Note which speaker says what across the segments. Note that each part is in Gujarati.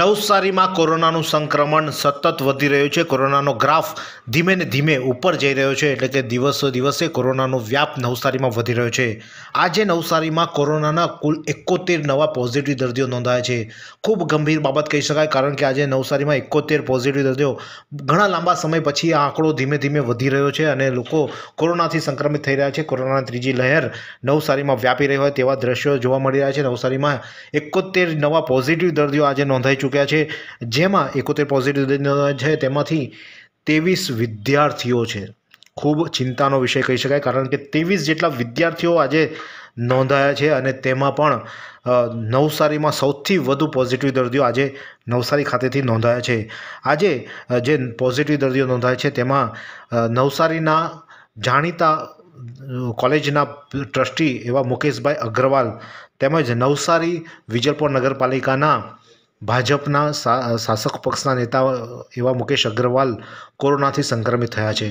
Speaker 1: નવસારીમાં કોરોનાનું સંક્રમણ સતત વધી રહ્યું છે કોરોનાનો ગ્રાફ ધીમે ને ધીમે ઉપર જઈ રહ્યો છે એટલે કે દિવસો દિવસે કોરોનાનો વ્યાપ નવસારીમાં વધી રહ્યો છે આજે નવસારીમાં કોરોનાના કુલ એકોતેર નવા પોઝિટિવ દર્દીઓ નોંધાયા છે ખૂબ ગંભીર બાબત કહી શકાય કારણ કે આજે નવસારીમાં એકોતેર પોઝિટિવ દર્દીઓ ઘણા લાંબા સમય પછી આ આંકડો ધીમે ધીમે વધી રહ્યો છે અને લોકો કોરોનાથી સંક્રમિત થઈ રહ્યા છે કોરોનાની ત્રીજી લહેર નવસારીમાં વ્યાપી રહી હોય તેવા દ્રશ્યો જોવા મળી રહ્યા છે નવસારીમાં એકોતેર નવા પોઝિટિવ દર્દીઓ આજે નોંધાઈ ચૂક્યા છે જેમાં એકોતેર પોઝિટિવ છે તેમાંથી ત્રેવીસ વિદ્યાર્થીઓ છે ખૂબ ચિંતાનો વિષય કહી શકાય કારણ કે ત્રેવીસ જેટલા વિદ્યાર્થીઓ આજે નોંધાયા છે અને તેમાં પણ નવસારીમાં સૌથી વધુ પોઝિટિવ દર્દીઓ આજે નવસારી ખાતેથી નોંધાયા છે આજે જે પોઝિટિવ દર્દીઓ નોંધાય છે તેમાં નવસારીના જાણીતા કોલેજના ટ્રસ્ટી એવા મુકેશભાઈ અગ્રવાલ તેમજ નવસારી વિજલપુર નગરપાલિકાના ભાજપના શાસક પક્ષના નેતા એવા મુકેશ અગ્રવાલ કોરોનાથી સંક્રમિત થયા છે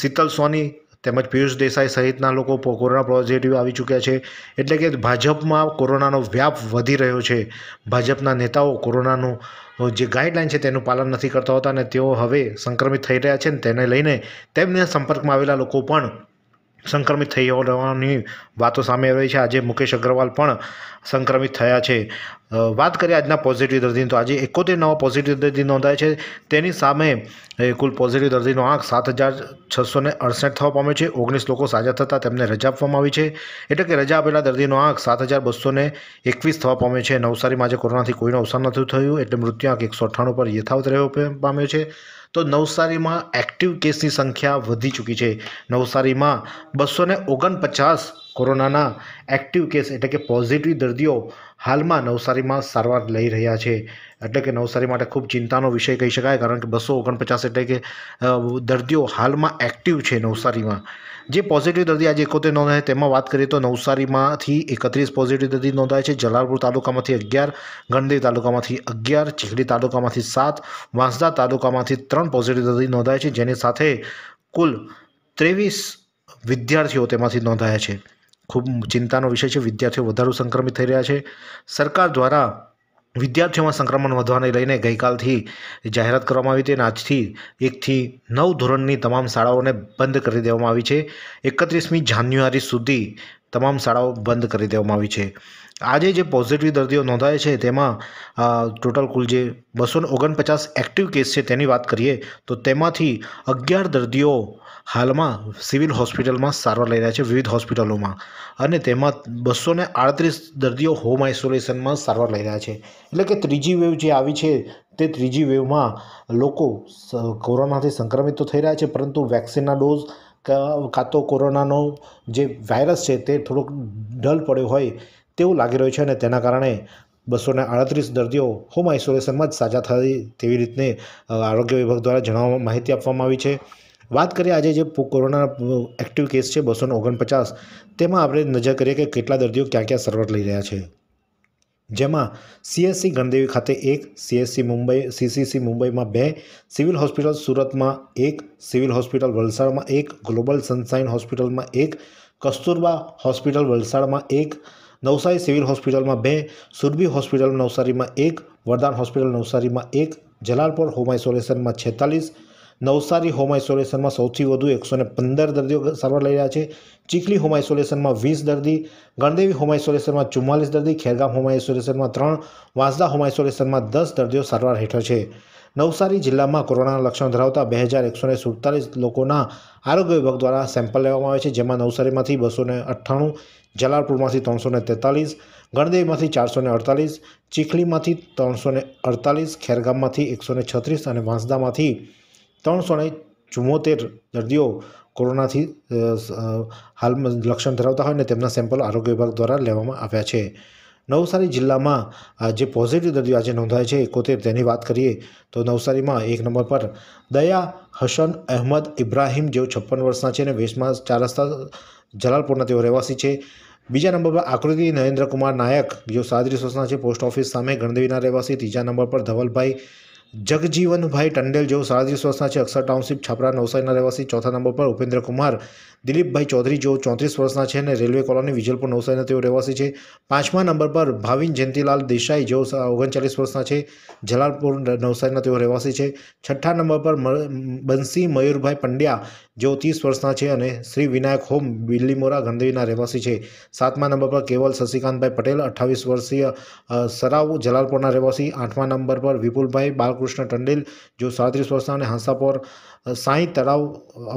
Speaker 1: શીતલ સોની તેમજ પિયુષ દેસાઈ સહિતના લોકો કોરોના પોઝિટિવ આવી ચૂક્યા છે એટલે કે ભાજપમાં કોરોનાનો વ્યાપ વધી રહ્યો છે ભાજપના નેતાઓ કોરોનાનું જે ગાઈડલાઇન છે તેનું પાલન નથી કરતા હોતા અને તેઓ હવે સંક્રમિત થઈ રહ્યા છે ને તેને લઈને તેમને સંપર્કમાં આવેલા લોકો પણ સંક્રમિત થઈ હોવાની વાતો સામે આવી છે આજે મુકેશ અગ્રવાલ પણ સંક્રમિત થયા છે વાત કરીએ આજના પોઝિટિવ દર્દીની તો આજે એકોતેર નવા પોઝિટિવ દર્દી નોંધાય છે તેની સામે કુલ પોઝિટિવ દર્દીનો આંક સાત હજાર છસો ને અડસઠ થવા પામ્યો છે ઓગણીસ લોકો સાજા થતાં તેમને રજા આપવામાં આવી છે એટલે કે રજા આપેલા દર્દીનો આંક સાત હજાર બસો ને એકવીસ થવા પામ્યો છે નવસારીમાં આજે કોરોનાથી કોઈનું અવસાન નથી થયું એટલે મૃત્યુ આંક એકસો અઠ્ઠાણું પર યથાવત રહ્યો પામ્યો છે તો નવસારીમાં એક્ટિવ કેસની સંખ્યા વધી ચૂકી છે નવસારીમાં બસો ઓગણપચાસ કોરોનાના એક્ટિવ કેસ એટલે કે પોઝિટિવ દર્દીઓ હાલમાં નવસારીમાં સારવાર લઈ રહ્યા છે એટલે કે નવસારી માટે ખૂબ ચિંતાનો વિષય કહી શકાય કારણ કે બસો ઓગણપચાસ એટલે કે દર્દીઓ હાલમાં એક્ટિવ છે નવસારીમાં જે પોઝિટિવ દર્દી આજે એકોતેર નોંધાય તેમાં વાત કરીએ તો નવસારીમાંથી એકત્રીસ પોઝિટિવ દર્દી નોંધાય છે જલાલપુર તાલુકામાંથી અગિયાર ગણદેવ તાલુકામાંથી અગિયાર ચીખડી તાલુકામાંથી સાત વાંસદા તાલુકામાંથી ત્રણ પોઝિટિવ દર્દી નોંધાય છે જેની સાથે કુલ ત્રેવીસ વિદ્યાર્થીઓ તેમાંથી નોંધાયા છે ખૂબ ચિંતાનો વિષય છે વિદ્યાર્થીઓ વધારે સંક્રમિત થઈ રહ્યા છે સરકાર દ્વારા વિદ્યાર્થીઓમાં સંક્રમણ વધવાને લઈને ગઈકાલથી જાહેરાત કરવામાં આવી હતી અને આજથી એકથી નવ ધોરણની તમામ શાળાઓને બંધ કરી દેવામાં આવી છે એકત્રીસમી જાન્યુઆરી સુધી તમામ શાળાઓ બંધ કરી દેવામાં આવી છે આજે જે પોઝિટિવ દર્દીઓ નોંધાયા છે તેમાં ટોટલ કુલ જે બસો ઓગણપચાસ એક્ટિવ કેસ છે તેની વાત કરીએ તો તેમાંથી અગિયાર દર્દીઓ હાલમાં સિવિલ હોસ્પિટલમાં સારવાર લઈ રહ્યા છે વિવિધ હોસ્પિટલોમાં અને તેમાં બસો આડત્રીસ દર્દીઓ હોમ આઇસોલેશનમાં સારવાર લઈ રહ્યા છે એટલે કે ત્રીજી વેવ જે આવી છે તે ત્રીજી વેવમાં લોકો કોરોનાથી સંક્રમિત તો થઈ રહ્યા છે પરંતુ વેક્સિનના ડોઝ કાં તો કોરોનાનો જે વાયરસ છે તે થોડોક ડલ પડ્યો હોય તેવું લાગી રહ્યું છે અને તેના કારણે બસો આડત્રીસ દર્દીઓ હોમ આઇસોલેશનમાં જ સાજા થઈ તેવી રીતને આરોગ્ય વિભાગ દ્વારા જણાવવા માહિતી આપવામાં આવી છે વાત કરીએ આજે જે કોરોના એક્ટિવ કેસ છે બસો ઓગણપચાસ તેમાં આપણે નજર કરીએ કે કેટલા દર્દીઓ ક્યાં ક્યાં સર્વર લઈ રહ્યા છે જેમાં સીએસસી ગણદેવી ખાતે એક સીએસસી મુંબઈ સીસીસી મુંબઈમાં બે સિવિલ હોસ્પિટલ સુરતમાં એક સિવિલ હોસ્પિટલ વલસાડમાં એક ગ્લોબલ સનસાઇન હોસ્પિટલમાં એક કસ્તુરબા હોસ્પિટલ વલસાડમાં એક નવસારી સિવિલ હોસ્પિટલમાં બે સુરબી હોસ્પિટલ નવસારીમાં એક વરદાન હોસ્પિટલ નવસારીમાં એક જલાલપોર હોમાઇસોલેશનમાં છેતાલીસ નવસારી હોમ આઇસોલેશનમાં સૌથી વધુ એકસો પંદર દર્દીઓ સારવાર લઈ રહ્યા છે ચીખલી હોમ આઇસોલેશનમાં વીસ દર્દી ગણદેવી હોમ આઇસોલેશનમાં ચુમ્માલીસ દર્દી ખેરગામ હોમ આઇસોલેશનમાં ત્રણ વાંસદા હોમ આઇસોલેશનમાં દસ દર્દીઓ સારવાર હેઠળ છે નવસારી જિલ્લામાં કોરોનાના લક્ષણ ધરાવતા બે હજાર એકસો સુડતાલીસ લોકોના આરોગ્ય વિભાગ દ્વારા સેમ્પલ લેવામાં આવે છે જેમાં નવસારીમાંથી બસો ને અઠ્ઠાણું જલાલપુરમાંથી ત્રણસો ને તેતાલીસ ગણદેવીમાંથી ચારસો ને અડતાલીસ ચીખલીમાંથી ત્રણસો ને અડતાલીસ ખેરગામમાંથી એકસો ને છત્રીસ અને વાંસદામાંથી ત્રણસો ને ચુમ્મોતેર દર્દીઓ કોરોનાથી હાલમાં લક્ષણ ધરાવતા હોય ને તેમના સેમ્પલ આરોગ્ય વિભાગ દ્વારા લેવામાં આવ્યા છે નવસારી જિલ્લામાં જે પોઝિટિવ દર્દીઓ આજે નોંધાય છે એકોતેર તેની વાત કરીએ તો નવસારીમાં એક નંબર પર દયા હસન અહેમદ ઇબ્રાહીમ જેઓ છપ્પન વર્ષના છે અને વેશમાં ચાર રસ્તા જલાલપુરના તેઓ રહેવાસી છે બીજા નંબર પર આકૃતિ નરેન્દ્રકુમાર નાયક જેઓ સાદરી સોસના છે પોસ્ટ ઓફિસ સામે ગણદેવીના રહેવાસી ત્રીજા નંબર પર ધવલભાઈ જગજીવનભાઈ ટંડેલ જેઓ સાડત્રીસ વર્ષના છે અક્ષર ટાઉનશીપ છાપરા નવસારીના રહેવાસી ચોથા નંબર પર ઉપેન્દ્ર કુમાર દિલીપભાઈ ચૌધરી જેઓ ચોત્રીસ વર્ષના છે અને રેલવે કોલોની વિજલપુર નવસારીના તેઓ રહેવાસી છે પાંચમા નંબર પર ભાવિન જયંતિલાલ દેસાઈ જેઓ ઓગણચાલીસ વર્ષના છે જલાલપુર નવસારીના તેઓ રહેવાસી છે છઠ્ઠા નંબર પર બંસી મયુરભાઈ પંડ્યા જેઓ ત્રીસ વર્ષના છે અને શ્રી વિનાયક હોમ બિલ્લીમોરા ગંદવીના રહેવાસી છે સાતમા નંબર પર કેવલ શશિકાંતભાઈ પટેલ અઠ્ઠાવીસ વર્ષીય સરાવ જલાલપુરના રહેવાસી આઠમા નંબર પર વિપુલભાઈ બાલકૃષ્ણ ટંડેલ જેઓ સાડત્રીસ વર્ષના અને હંસાપોર સાંઈ તળાવ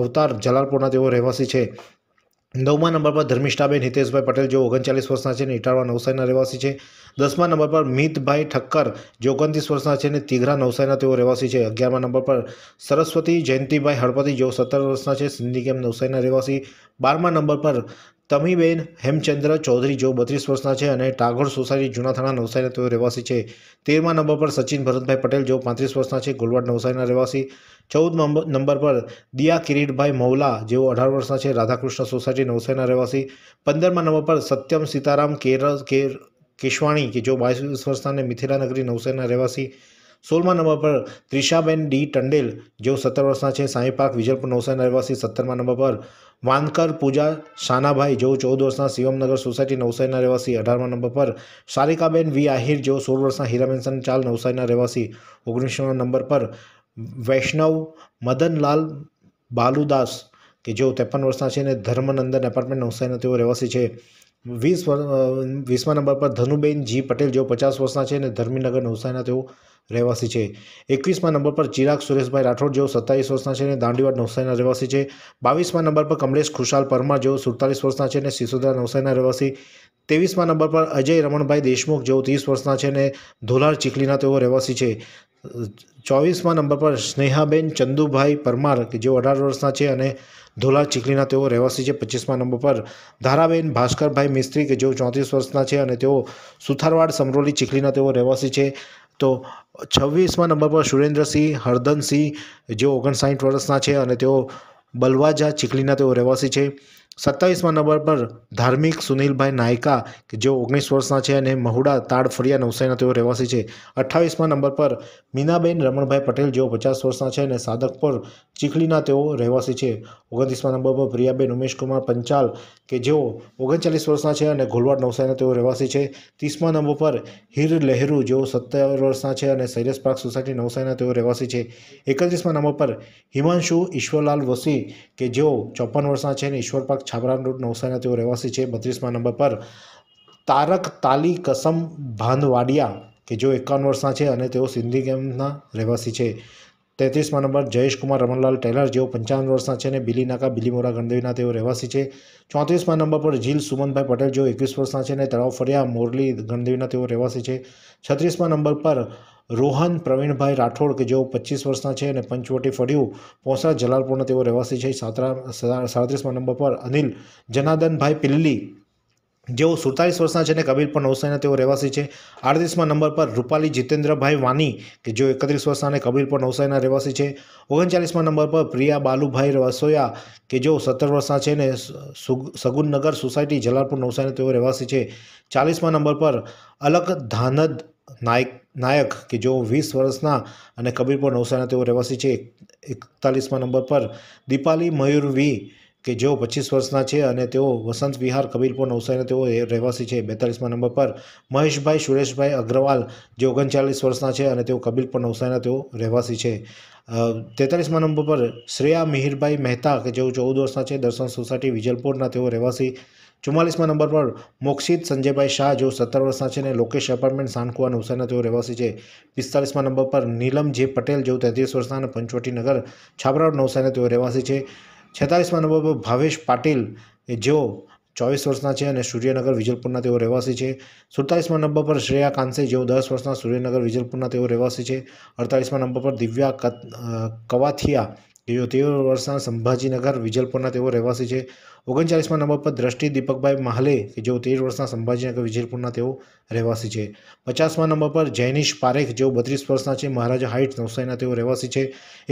Speaker 1: અવતાર જલાલપુરના તેઓ રહેવાસી છે નવમા નંબર પર ધર્મિષ્ઠાબેન હિતેશભાઈ પટેલ જેઓ ઓગણચાલીસ વર્ષના છે અને ઇટાળવા નવસારીના રહેવાસી છે દસમા નંબર પર મિતભાઈ ઠક્કર જે ઓગણત્રીસ વર્ષના છે અને તિઘરા નવસારીના તેઓ રહેવાસી છે અગિયારમા નંબર પર સરસ્વતી જયંતિભાઈ હળપતિ જેઓ સત્તર વર્ષના છે સિંધી કેમ નવસારીના રહેવાસી બારમા નંબર પર તમીબેન હેમચંદ્ર ચૌધરી જેઓ બત્રીસ વર્ષના છે અને ટાગોર સોસાયટી જૂના થાણા નવસારીના તેઓ રહેવાસી છે તેરમા નંબર પર સચિન ભરતભાઈ પટેલ જેઓ પાંત્રીસ વર્ષના છે ગોલવાડ નવસારીના રહેવાસી ચૌદ નંબર પર દિયા કિરીટભાઈ મૌલા જેઓ અઢાર વર્ષના છે રાધાકૃષ્ણ સોસાયટી નવસારીના રહેવાસી પંદરમા નંબર પર સત્યમ સીતારામ કેર કેશવાણી કે જેઓ બાવીસ વર્ષના અને મિથિલાનગરી નવસારીના રહેવાસી સોળમા નંબર પર ત્રિષાબેન ડી ટંડેલ જેઓ સત્તર વર્ષના છે સાંઈ પાર્ક વિજયપુર નવસારી રહેવાસી સત્તરમાં નંબર પર વાનકર પૂજા શાનાભાઈ જેઓ ચૌદ વર્ષના શિવમનગર સોસાયટી નવસારીના રહેવાસી અઢારમા નંબર પર સારિકાબેન વી આહિર જેઓ સોળ વર્ષના હીરાબેન ચાલ નવસારીના રહેવાસી ઓગણીસમા નંબર પર વૈષ્ણવ મદનલાલ બાલુદાસ કે જેઓ ત્રેપન વર્ષના છે અને ધર્મનંદન એપાર્ટમેન્ટ નવસારીના તેઓ રહેવાસી છે વીસ વીસમા નંબર પર ધનુબેન જી પટેલ જેઓ પચાસ વર્ષના છે અને ધર્મીનગર નવસારીના તેઓ રહેવાસી છે એકવીસમા નંબર પર ચિરાગ સુરેશભાઈ રાઠોડ જેઓ સત્તાવીસ વર્ષના છે અને દાંડીવાડ નવસારીના રહેવાસી છે બાવીસમા નંબર પર કમલેશ ખુશાલ પરમાર જેઓ સુડતાલીસ વર્ષના છે અને સિસોદરા નવસારીના રહેવાસી ત્રેવીસમા નંબર પર અજય રમણભાઈ દેશમુખ જેઓ ત્રીસ વર્ષના છે અને ધોલાર ચીખલીના તેઓ રહેવાસી છે ચોવીસમા નંબર પર સ્નેહાબેન ચંદુભાઈ પરમાર કે જેઓ અઢાર વર્ષના છે અને ધોલા ચીખલીના તેઓ રહેવાસી છે પચીસમા નંબર પર ધારાબેન ભાસ્કરભાઈ મિસ્ત્રી કે જેઓ ચોત્રીસ વર્ષના છે અને તેઓ સુથારવાડ સમરોલી ચીખલીના તેઓ રહેવાસી છે તો છવ્વીસમા નંબર પર સુરેન્દ્રસિંહ હરદનસિંહ જેઓ ઓગણસાઠ વર્ષના છે અને તેઓ બલવાજા ચીખલીના તેઓ રહેવાસી છે સત્તાવીસમાં નંબર પર ધાર્મિક સુનિલભાઈ નાયકા કે જેઓ ઓગણીસ વર્ષના છે અને મહુડા તાડ ફળિયા નવસારીના તેઓ રહેવાસી છે અઠ્ઠાવીસમાં નંબર પર મીનાબેન રમણભાઈ પટેલ જેઓ પચાસ વર્ષના છે અને સાદકપર ચીખલીના તેઓ રહેવાસી છે ઓગણત્રીસમાં નંબર પર પ્રિયાબેન ઉમેશકુમાર પંચાલ કે જેઓ ઓગણચાલીસ વર્ષના છે અને ઘોલવાડ નવસારીના તેઓ રહેવાસી છે ત્રીસમાં નંબર પર હીર લહેરુ જેઓ સત્તર વર્ષના છે અને સૈરસ પાર્ક સોસાયટી નવસારીના તેઓ રહેવાસી છે એકત્રીસમાં નંબર પર હિમાંશુ ઈશ્વરલાલ વસી કે જેઓ ચોપન વર્ષના છે અને ઈશ્વર પાર્ક છાબરાન રોડ નવસારીના તેઓ રહેવાસી છે બત્રીસમા નંબર પર તારક તાલી કસમ ભાંધવાડિયા કે જેઓ એકાવન વર્ષના છે અને તેઓ સિંધી ગેમના રહેવાસી છે તેત્રીસમાં નંબર જયેશકુમાર રમણલાલ ટેલર જેઓ પંચાવન વર્ષના છે અને બિલીનાકા બિલીમોરા ગણદેવીના તેઓ રહેવાસી છે ચોત્રીસમાં નંબર પર જીલ સુમનભાઈ પટેલ જેઓ એકવીસ વર્ષના છે અને તળાવ ફરિયા મોરલી ગણદેવીના તેઓ રહેવાસી છે છત્રીસમાં નંબર પર રોહન પ્રવીણભાઈ રાઠોડ કે જેઓ પચીસ વર્ષના છે અને પંચવટી ફળિયું પોસા જલાલપુરના તેઓ રહેવાસી છે સાતરા સાડત્રીસમા નંબર પર અનિલ જનાર્દનભાઈ પિલ્લી જેઓ સુડતાલીસ વર્ષના છે અને કબીરપર નવસારીના તેઓ રહેવાસી છે આડત્રીસમાં નંબર પર રૂપાલી જીતેન્દ્રભાઈ વાની કે જેઓ એકત્રીસ વર્ષના અને કબીરપર નવસારીના રહેવાસી છે ઓગણચાલીસમાં નંબર પર પ્રિયા બાલુભાઈ રસોયા કે જેઓ સત્તર વર્ષના છે ને સગુનનગર સોસાયટી જલાલપુર નવસારીના તેઓ રહેવાસી છે ચાલીસમાં નંબર પર અલક ધાનદ નાયક નાયક કે જેઓ વીસ વર્ષના અને કબીરપુર નવસારીના તેઓ રહેવાસી છે એકતાલીસમાં નંબર પર દીપાલી મયુર વી કે જેઓ પચીસ વર્ષના છે અને તેઓ વસંત વિહાર કબીરપુર નવસારીના તેઓ રહેવાસી છે બેતાલીસમાં નંબર પર મહેશભાઈ સુરેશભાઈ અગ્રવાલ જે ઓગણચાલીસ વર્ષના છે અને તેઓ કબીરપુર નવસારીના તેઓ રહેવાસી છે તેતાલીસમાં નંબર પર શ્રેયા મિહિરભાઈ મહેતા કે જેઓ ચૌદ વર્ષના છે દર્શન સોસાયટી વિજલપુરના તેઓ રહેવાસી ચુમ્માલીસમાં નંબર પર મોક્ષિત સંજયભાઈ શાહ જેઓ સત્તર વર્ષના છે અને લોકેશ એપાર્ટમેન્ટ સાનકુવા નવસારીના તેઓ રહેવાસી છે પિસ્તાલીસમાં નંબર પર નીલમ જે પટેલ જેઓ તેત્રીસ વર્ષના અને નગર છાપરાડ નવસારીના તેઓ રહેવાસી છે છેતાલીસમાં નંબર પર ભાવેશ પાટીલ જેઓ ચોવીસ વર્ષના છે અને સૂર્યનગર વિજલપુરના તેઓ રહેવાસી છે સુડતાલીસમાં નંબર પર શ્રેયા કાંસે જેઓ દસ વર્ષના સૂર્યનગર વિજલપુરના તેઓ રહેવાસી છે અડતાલીસમાં નંબર પર દિવ્યા કવાથિયા જેઓ તેર વર્ષના સંભાજીનગર વિજલપુરના તેઓ રહેવાસી છે ઓગણચાલીસમાં નંબર પર દ્રષ્ટિ દીપકભાઈ માહલે કે જેઓ તેર વર્ષના સંભાજીનગર વિજયપુરના તેઓ રહેવાસી છે પચાસમાં નંબર પર જૈનિશ પારેખ જેઓ બત્રીસ વર્ષના છે મહારાજા હાઇટ નવસારીના તેઓ રહેવાસી છે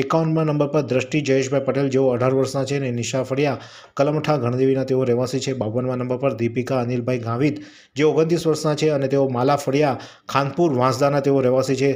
Speaker 1: એકાવનમાં નંબર પર દ્રષ્ટિ જયેશભાઈ પટેલ જેઓ અઢાર વર્ષના છે અને નિશા ફળિયા કલમઠા ગણદેવીના તેઓ રહેવાસી છે બાવનમાં નંબર પર દીપિકા અનિલભાઈ ગાવિત જે ઓગણત્રીસ વર્ષના છે અને તેઓ માલા ફળિયા ખાનપુર વાંસદાના તેઓ રહેવાસી છે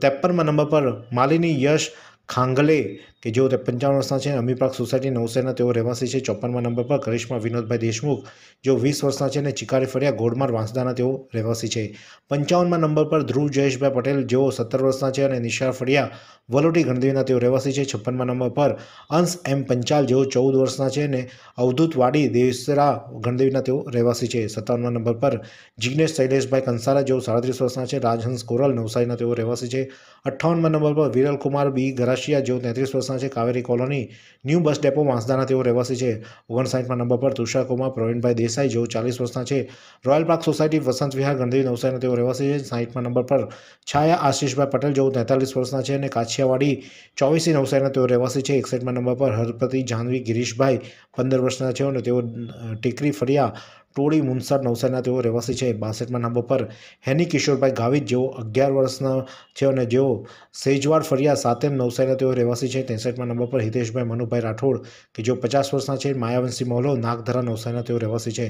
Speaker 1: ત્રેપનમાં નંબર પર માલિની યશ ખાંગલે કે જેઓ પંચાવન વર્ષના છે અમીપાક સોસાયટી નવસારીના તેઓ રહેવાસી છે ચોપનમાં નંબર પર કરિશ્મા વિનોદભાઈ દેશમુખ જેઓ વીસ વર્ષના છે અને ચિકારી ફળિયા ગોડમાર વાંસદાના તેઓ રહેવાસી છે પંચાવનમાં નંબર પર ધ્રુવ જયેશભાઈ પટેલ જેઓ સત્તર વર્ષના છે અને નિશાળ ફળિયા વલોટી ગણદેવીના તેઓ રહેવાસી છે છપ્પનમાં નંબર પર અંશ એમ પંચાલ જેઓ ચૌદ વર્ષના છે અને અવધૂત વાડી દેસરા ગણદેવીના તેઓ રહેવાસી છે સત્તાવનમાં નંબર પર જિગ્નેશ શૈલેષભાઈ કંસારા જેઓ સાડત્રીસ વર્ષના છે રાજહંસ કોરલ નવસારીના તેઓ રહેવાસી છે અઠ્ઠાવનમાં નંબર પર વિરલ કુમાર બી ગરા ચૌરાશિયા જેઓ તેત્રીસ વર્ષના છે Kaveri colony new bus depot વાંસદાના તેઓ રહેવાસી છે ઓગણસાઠમાં નંબર પર તુષારકુમાર પ્રવીણભાઈ દેસાઈ જેઓ ચાલીસ વર્ષના છે royal park society Vasant Vihar Gandevi નવસારીના તેઓ રહેવાસી છે સાઠમાં નંબર પર છાયા આશીષભાઈ પટેલ જેઓ તેતાલીસ વર્ષના છે અને કાછિયાવાડી ચોવીસી નવસારીના તેઓ રહેવાસી છે એકસઠમાં નંબર પર હરપતિ જાહ્નવી ગિરીશભાઈ પંદર વર્ષના છે અને તેઓ ટેકરી ફરિયા ટોળી મુનસર નવસારીના તેઓ રહેવાસી છે બાસઠમાં નામ પર હેની કિશોરભાઈ ગાવિત જેઓ અગિયાર વર્ષના છે અને જેઓ સેજવાડ ફરિયા સાતેમ નવસારીના તેઓ રહેવાસી છે ત્રેસઠમાં નંબર પર હિતેશભાઈ મનુભાઈ રાઠોડ કે જેઓ પચાસ વર્ષના છે માયાવંશી મહોલો નાગધરા નવસારીના તેઓ રહેવાસી છે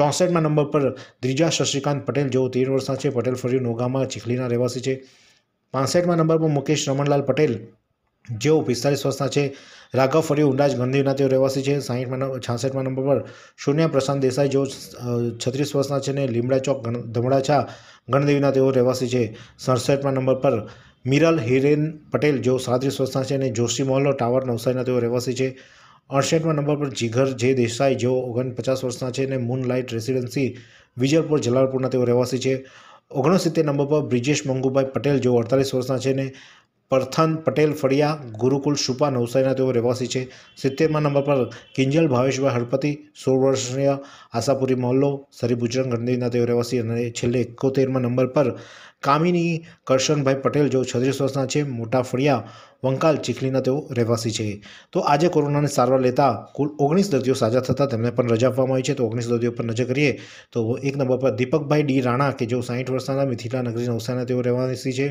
Speaker 1: ચોસઠમાં નંબર પર દ્રિજા શશિકાંત પટેલ જેઓ તેર વર્ષના છે પટેલ ફરી નોગામાં ચીખલીના રહેવાસી છે પાસઠમાં નંબર પર મુકેશ રમણલાલ પટેલ જેઓ પિસ્તાલીસ વર્ષના છે રાઘવ ફરી ઉંડાજ ગણદેવના તેઓ રહેવાસી છે સાહીઠમાં છાસઠમાં નંબર પર શૂન્ય પ્રશાંત દેસાઈ જેઓ છત્રીસ વર્ષના છે ને લીમડા ચોક ગણ ધમડાછા ગણદેવીના તેઓ રહેવાસી છે સડસઠમાં નંબર પર મિરલ હિરેન પટેલ જેઓ સાડત્રીસ વર્ષના છે અને જોશી મોહલ્લો ટાવર નવસારીના તેઓ રહેવાસી છે અડસઠમાં નંબર પર જીઘર જે દેસાઈ જેઓ ઓગણપચાસ વર્ષના છે અને મૂનલાઇટ રેસિડેન્સી વિજયપુર જલાલપુરના તેઓ રહેવાસી છે ઓગણસિત્તેર નંબર પર બ્રિજેશ મંગુભાઈ પટેલ જેઓ અડતાલીસ વર્ષના છે ને પરથન પટેલ ફળિયા ગુરુકુલ સુપા નવસારીના તેઓ રહેવાસી છે સિત્તેરમાં નંબર પર કિંજલ ભાવેશભાઈ હળપતિ સોળ વર્ષીય આશાપુરી મોહલ્લો સરી બુજરંગ ગણદેવીના તેઓ રહેવાસી અને છેલ્લે એકોતેરમાં નંબર પર કામિની કરશનભાઈ પટેલ જેઓ છત્રીસ વર્ષના છે મોટા ફળિયા વંકાલ ચીખલીના તેઓ રહેવાસી છે તો આજે કોરોનાની સારવાર લેતા કુલ ઓગણીસ દર્દીઓ સાજા થતાં તેમને પણ રજા આપવામાં આવી છે તો ઓગણીસ દર્દીઓ પર નજર કરીએ તો એક નંબર પર દીપકભાઈ ડી રાણા કે જેઓ સાહીઠ વર્ષના મિથિલા નગરી નવસારીના તેઓ રહેવાસી છે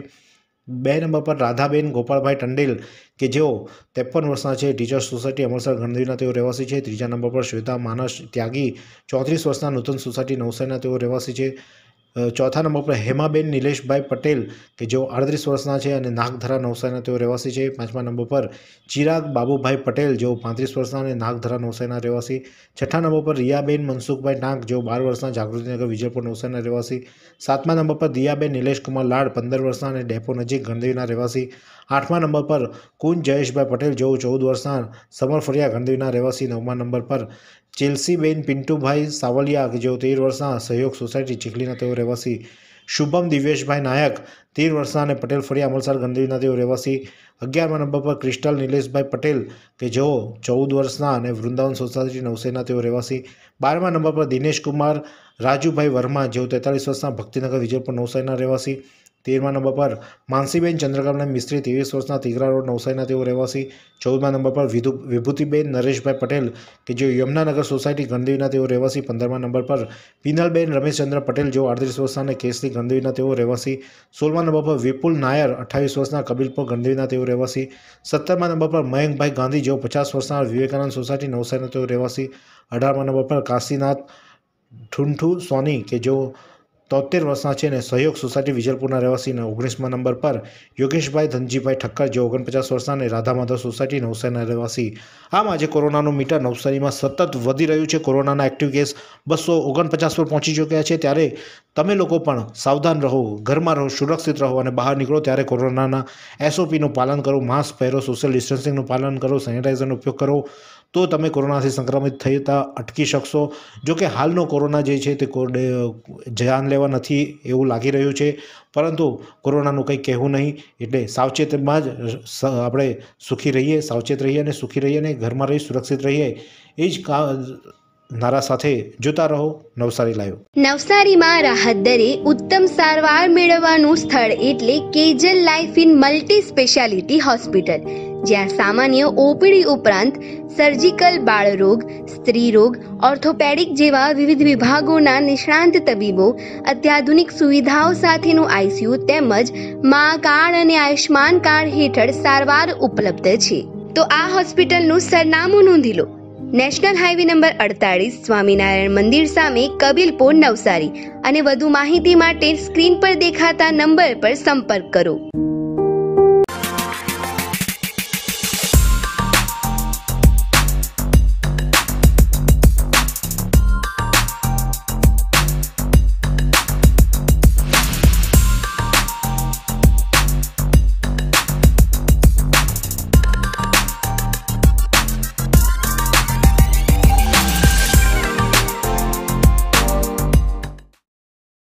Speaker 1: બે નંબર પર રાધાબેન ગોપાળભાઈ ટંડેલ કે જેઓ ત્રેપન વર્ષના છે ટીચર્સ સોસાયટી અમરસર ગણદેવીના તેઓ રહેવાસી છે ત્રીજા નંબર પર શ્વેતા માનસ ત્યાગી ચોત્રીસ વર્ષના નૂતન સોસાયટી નવસારીના તેઓ રહેવાસી છે ચોથા નંબર પર હેમાબેન નિલેશભાઈ પટેલ કે જેઓ અડત્રીસ વર્ષના છે અને નાગધરા નવસારીના તેઓ રહેવાસી છે પાંચમા નંબર પર ચિરાગ બાબુભાઈ પટેલ જેઓ પાંત્રીસ વર્ષના અને નાગધરા નવસારીના રહેવાસી છઠ્ઠા નંબર પર રિયાબેન મનસુખભાઈ નાગ જેઓ બાર વર્ષના જાગૃતિનગર વિજયપુર નવસારીના રહેવાસી સાતમા નંબર પર દિયાબેન નિલેશકુમાર લાડ પંદર વર્ષના અને ડેપો નજીક ગણદેવીના રહેવાસી આઠમા નંબર પર કુંજ જયેશભાઈ પટેલ જેઓ ચૌદ વર્ષના સમરફરિયા ગણદેવીના રહેવાસી નવમા નંબર પર ચેલ્સીબેન પિન્ટુભાઈ સાવલિયા કે જેઓ તેર વર્ષના સહયોગ સોસાયટી ચીખલીના તેઓ રહેવાસી શુભમ દિવ્યેશભાઈ નાયક તેર વર્ષના અને પટેલ ફળિયા અમલસાડ ગંદવીના તેઓ રહેવાસી અગિયારમા નંબર પર ક્રિસ્ટલ નિલેશભાઈ પટેલ કે જેઓ ચૌદ વર્ષના અને વૃંદાવન સોસાયટી નવસેના તેઓ રહેવાસી બારમા નંબર પર દિનેશ કુમાર રાજુભાઈ વર્મા જેઓ તેતાલીસ વર્ષના ભક્તિનગર વિજયપુર નવસારીના રહેવાસી તેરમા નંબર પર માનસીબેન ચંદ્રકામના મિસ્ત્રી ત્રેવીસ વર્ષના તિગરા રોડ નવસારીના તેઓ રહેવાસી ચૌદમા નંબર પર વિધુ વિભૂતિબેન નરેશભાઈ પટેલ કે જેઓ યમુનાનગર સોસાયટી ગણદેવીના તેઓ રહેવાસી પંદરમા નંબર પર પિનલબેન રમેશચંદ્ર પટેલ જેઓ અડત્રીસ વર્ષના અને કેસરી ગણદેવીના તેઓ રહેવાસી સોળમા નંબર પર વિપુલ નાયર અઠ્ઠાવીસ વર્ષના કબીલપુર ગણદેવીના તેઓ રહેવાસી સત્તરમા નંબર પર મયંકભાઈ ગાંધી જેઓ પચાસ વર્ષના વિવેકાનંદ સોસાયટી નવસારીના તેઓ રહેવાસી અઢારમા નંબર પર કાશીનાથ ઠુંઠુ સોની કે જેઓ તોતેર વર્ષના છે અને સહયોગ સોસાયટી વિજલપુરના રહેવાસીના ઓગણીસમા નંબર પર યોગેશભાઈ ધનજીભાઈ ઠક્કર જે ઓગણપચાસ વર્ષના અને રાધામાધવ સોસાયટી નવસારીના રહેવાસી આમ આજે કોરોનાનું મીટર નવસારીમાં સતત વધી રહ્યું છે કોરોનાના એક્ટિવ કેસ બસો ઓગણપચાસ પર પહોંચી ચૂક્યા છે ત્યારે તમે લોકો પણ સાવધાન રહો ઘરમાં રહો સુરક્ષિત રહો અને બહાર નીકળો ત્યારે કોરોનાના એસઓપીનું પાલન કરો માસ્ક પહેરો સોશિયલ ડિસ્ટન્સિંગનું પાલન કરો સેનિટાઇઝરનો ઉપયોગ કરો તો તમે કોરોનાથી સંક્રમિત થતા અટકી શકશો જો કે હાલનો કોરોના જે છે તે જાનલેવા નથી એવું લાગી રહ્યું છે પરંતુ કોરોનાનું કંઈ કહેવું નહીં એટલે સાવચેતમાં જ આપણે સુખી રહીએ સાવચેત રહીએ અને સુખી રહીએ અને ઘરમાં રહી સુરક્ષિત રહીએ એ જ કા નારા સાથે જોતા રહો નવસારી લાઈવ નવસારીમાં રાહત દરે ઉત્તમ સારવાર મેળવવાનું સ્થળ એટલે Kejal life in multi speciality hospital જ્યાં સામાન્ય ઓપીડી ઉપરાંત સર્જિકલ બાળરોગ સ્ત્રીરોગ ઓર્થોપેડિક જેવા વિવિધ વિભાગોના નિષ્ણાંત તબીબો અત્યાધુનિક સુવિધાઓ સાથેનું આઈસીયુ તેમજ મા કાર્ડ અને આયુષ્માન કાર્ડ હેઠળ સારવાર ઉપલબ્ધ છે તો આ હોસ્પિટલનું સરનામું નોંધી લો નેશનલ હાઈવે નંબર અડતાળીસ સ્વામિનારાયણ મંદિર સામે કબીલપુર નવસારી અને વધુ માહિતી માટે સ્ક્રીન પર દેખાતા નંબર પર સંપર્ક કરો